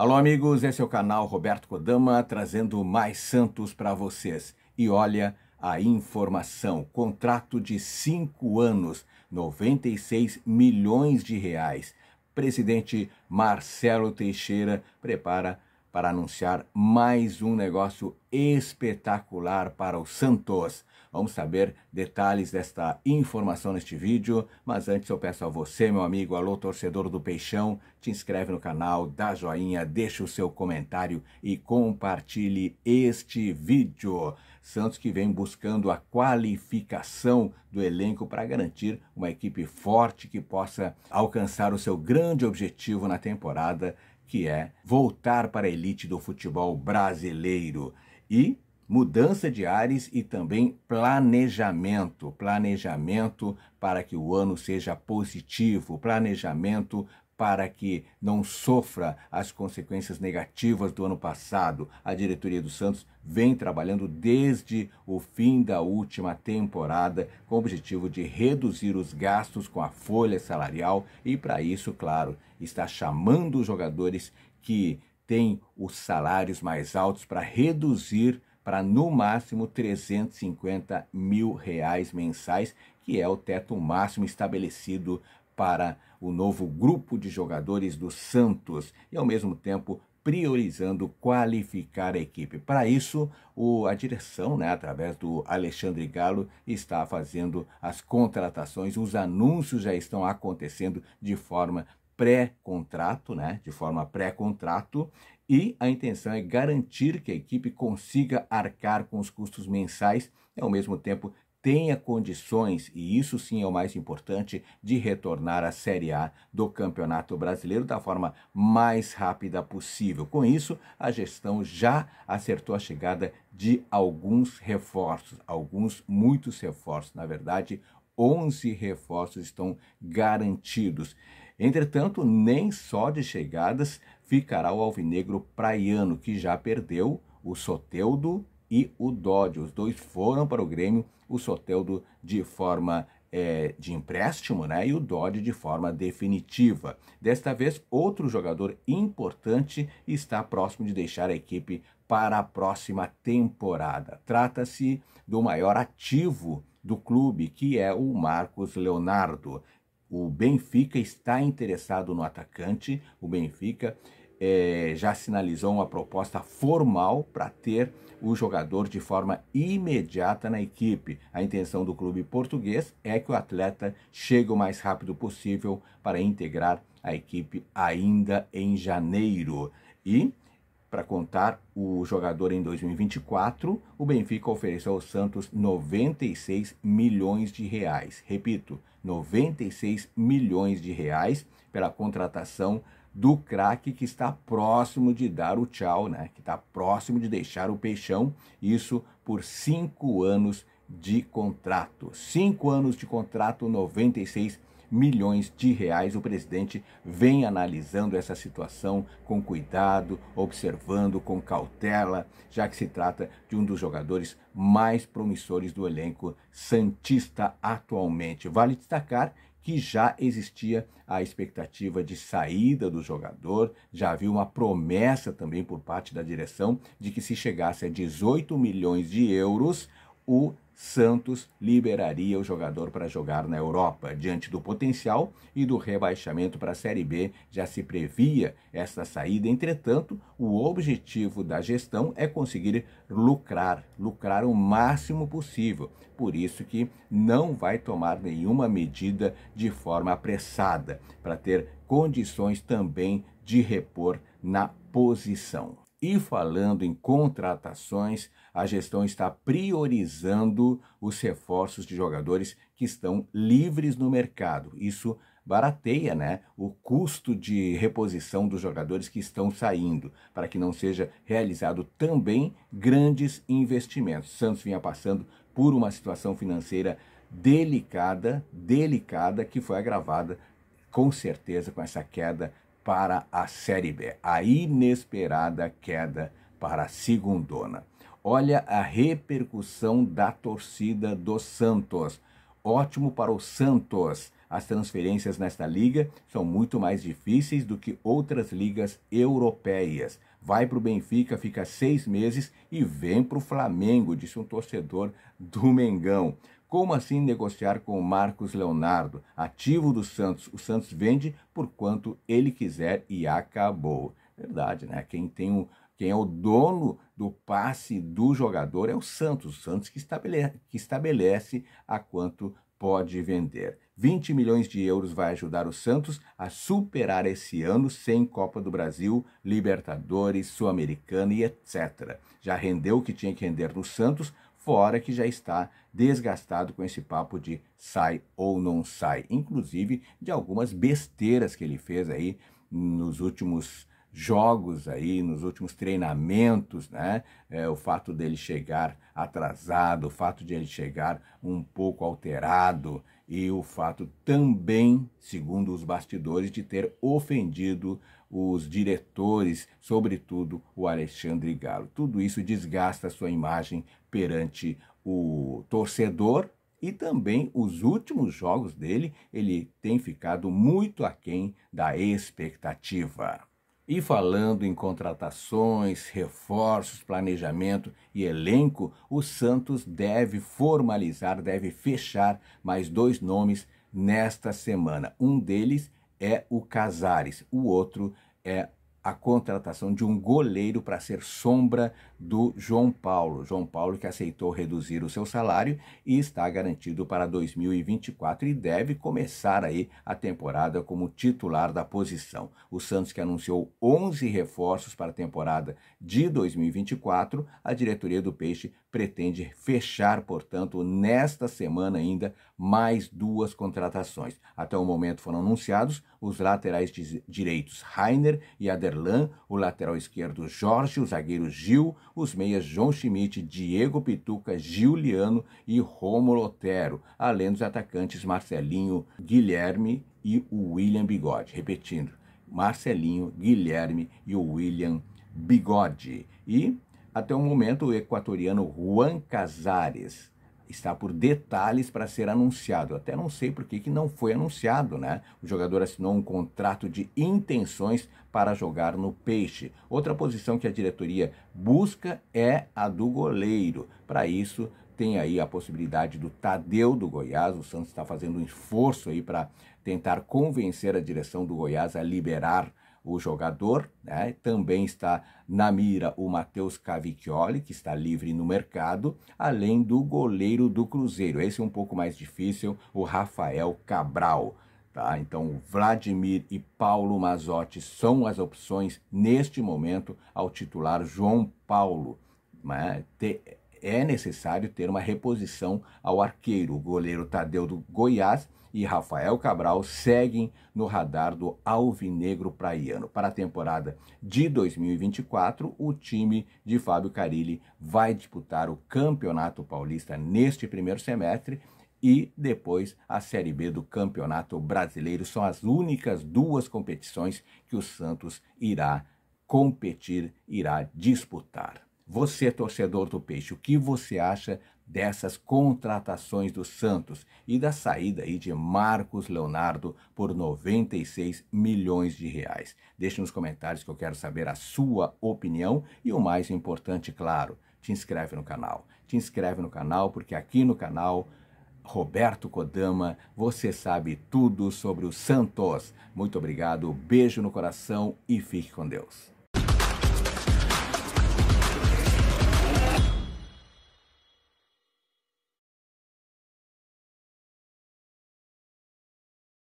Alô, amigos, esse é o canal Roberto Kodama trazendo mais Santos para vocês. E olha a informação: contrato de cinco anos, 96 milhões de reais. Presidente Marcelo Teixeira prepara para anunciar mais um negócio espetacular para o Santos. Vamos saber detalhes desta informação neste vídeo, mas antes eu peço a você, meu amigo, alô torcedor do Peixão, te inscreve no canal, dá joinha, deixa o seu comentário e compartilhe este vídeo. Santos que vem buscando a qualificação do elenco para garantir uma equipe forte que possa alcançar o seu grande objetivo na temporada que é voltar para a elite do futebol brasileiro e mudança de ares e também planejamento, planejamento para que o ano seja positivo, planejamento para que não sofra as consequências negativas do ano passado. A diretoria do Santos vem trabalhando desde o fim da última temporada com o objetivo de reduzir os gastos com a folha salarial e, para isso, claro, está chamando os jogadores que têm os salários mais altos para reduzir para no máximo 350 mil reais mensais, que é o teto máximo estabelecido para o novo grupo de jogadores do Santos e, ao mesmo tempo, priorizando qualificar a equipe. Para isso, o, a direção, né, através do Alexandre Galo, está fazendo as contratações, os anúncios já estão acontecendo de forma pré-contrato, né, de forma pré-contrato, e a intenção é garantir que a equipe consiga arcar com os custos mensais e, ao mesmo tempo, tenha condições, e isso sim é o mais importante, de retornar à Série A do Campeonato Brasileiro da forma mais rápida possível. Com isso, a gestão já acertou a chegada de alguns reforços, alguns muitos reforços, na verdade, 11 reforços estão garantidos. Entretanto, nem só de chegadas ficará o alvinegro praiano, que já perdeu o Soteudo e o Dodge. Os dois foram para o Grêmio, o Soteldo de forma é, de empréstimo né, e o Dodge de forma definitiva. Desta vez, outro jogador importante está próximo de deixar a equipe para a próxima temporada. Trata-se do maior ativo do clube, que é o Marcos Leonardo. O Benfica está interessado no atacante, o Benfica é, já sinalizou uma proposta formal para ter o jogador de forma imediata na equipe. A intenção do clube português é que o atleta chegue o mais rápido possível para integrar a equipe ainda em janeiro. E para contar o jogador em 2024, o Benfica ofereceu ao Santos 96 milhões de reais. Repito, 96 milhões de reais pela contratação do craque que está próximo de dar o tchau, né? Que está próximo de deixar o peixão, isso por cinco anos de contrato. Cinco anos de contrato, 96 milhões de reais. O presidente vem analisando essa situação com cuidado, observando com cautela, já que se trata de um dos jogadores mais promissores do elenco santista atualmente. Vale destacar que já existia a expectativa de saída do jogador, já havia uma promessa também por parte da direção de que se chegasse a 18 milhões de euros, o Santos liberaria o jogador para jogar na Europa. Diante do potencial e do rebaixamento para a Série B, já se previa essa saída. Entretanto, o objetivo da gestão é conseguir lucrar, lucrar o máximo possível. Por isso que não vai tomar nenhuma medida de forma apressada, para ter condições também de repor na posição. E falando em contratações, a gestão está priorizando os reforços de jogadores que estão livres no mercado. Isso barateia né, o custo de reposição dos jogadores que estão saindo, para que não seja realizado também grandes investimentos. Santos vinha passando por uma situação financeira delicada, delicada, que foi agravada com certeza com essa queda para a Série B, a inesperada queda para a segundona. Olha a repercussão da torcida do Santos. Ótimo para o Santos. As transferências nesta liga são muito mais difíceis do que outras ligas europeias. Vai para o Benfica, fica seis meses e vem para o Flamengo, disse um torcedor do Mengão. Como assim negociar com o Marcos Leonardo, ativo do Santos? O Santos vende por quanto ele quiser e acabou. Verdade, né? Quem tem o, quem é o dono do passe do jogador é o Santos. O Santos que estabelece, que estabelece a quanto pode vender. 20 milhões de euros vai ajudar o Santos a superar esse ano sem Copa do Brasil, Libertadores, Sul-Americana e etc. Já rendeu o que tinha que render no Santos, fora que já está desgastado com esse papo de sai ou não sai, inclusive de algumas besteiras que ele fez aí nos últimos jogos aí, nos últimos treinamentos, né? É, o fato dele chegar atrasado, o fato de ele chegar um pouco alterado e o fato também, segundo os bastidores, de ter ofendido os diretores, sobretudo o Alexandre Galo. Tudo isso desgasta sua imagem perante o torcedor e também os últimos jogos dele, ele tem ficado muito aquém da expectativa. E falando em contratações, reforços, planejamento e elenco, o Santos deve formalizar, deve fechar mais dois nomes nesta semana. Um deles é o Casares, o outro é a contratação de um goleiro para ser sombra do João Paulo. João Paulo que aceitou reduzir o seu salário e está garantido para 2024 e deve começar aí a temporada como titular da posição. O Santos que anunciou 11 reforços para a temporada de 2024, a diretoria do Peixe pretende fechar, portanto, nesta semana ainda, mais duas contratações. Até o momento foram anunciados os laterais direitos Rainer e Aderlan, o lateral esquerdo Jorge, o zagueiro Gil, os meias João Schmidt, Diego Pituca, Giuliano e Romulo Otero, além dos atacantes Marcelinho Guilherme e o William Bigode. Repetindo, Marcelinho Guilherme e o William Bigode. E até o momento, o equatoriano Juan Casares está por detalhes para ser anunciado. Até não sei por que, que não foi anunciado, né? O jogador assinou um contrato de intenções para jogar no Peixe. Outra posição que a diretoria busca é a do goleiro. Para isso, tem aí a possibilidade do Tadeu do Goiás. O Santos está fazendo um esforço aí para tentar convencer a direção do Goiás a liberar o jogador, né? também está na mira o Matheus Cavicchioli, que está livre no mercado, além do goleiro do Cruzeiro, esse é um pouco mais difícil, o Rafael Cabral. Tá? Então, Vladimir e Paulo Mazotti são as opções neste momento ao titular João Paulo. Né? é necessário ter uma reposição ao arqueiro. O goleiro Tadeu do Goiás e Rafael Cabral seguem no radar do Alvinegro Praiano. Para a temporada de 2024, o time de Fábio Carilli vai disputar o Campeonato Paulista neste primeiro semestre e depois a Série B do Campeonato Brasileiro. São as únicas duas competições que o Santos irá competir, irá disputar. Você, é torcedor do Peixe, o que você acha dessas contratações do Santos e da saída aí de Marcos Leonardo por 96 milhões de reais? Deixe nos comentários que eu quero saber a sua opinião e o mais importante, claro, te inscreve no canal. Te inscreve no canal porque aqui no canal Roberto Kodama, você sabe tudo sobre o Santos. Muito obrigado, beijo no coração e fique com Deus.